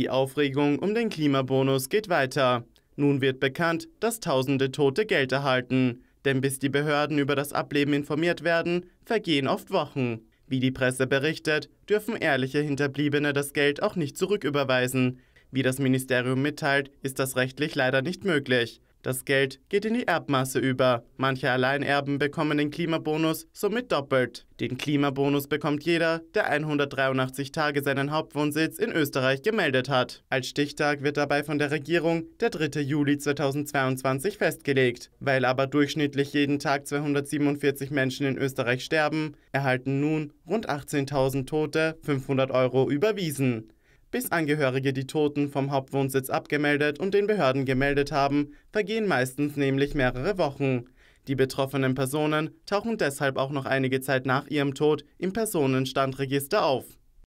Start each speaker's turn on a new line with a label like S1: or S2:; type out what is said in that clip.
S1: Die Aufregung um den Klimabonus geht weiter. Nun wird bekannt, dass tausende Tote Geld erhalten. Denn bis die Behörden über das Ableben informiert werden, vergehen oft Wochen. Wie die Presse berichtet, dürfen ehrliche Hinterbliebene das Geld auch nicht zurücküberweisen. Wie das Ministerium mitteilt, ist das rechtlich leider nicht möglich. Das Geld geht in die Erbmasse über. Manche Alleinerben bekommen den Klimabonus somit doppelt. Den Klimabonus bekommt jeder, der 183 Tage seinen Hauptwohnsitz in Österreich gemeldet hat. Als Stichtag wird dabei von der Regierung der 3. Juli 2022 festgelegt. Weil aber durchschnittlich jeden Tag 247 Menschen in Österreich sterben, erhalten nun rund 18.000 Tote 500 Euro überwiesen. Bis Angehörige die Toten vom Hauptwohnsitz abgemeldet und den Behörden gemeldet haben, vergehen meistens nämlich mehrere Wochen. Die betroffenen Personen tauchen deshalb auch noch einige Zeit nach ihrem Tod im Personenstandregister auf.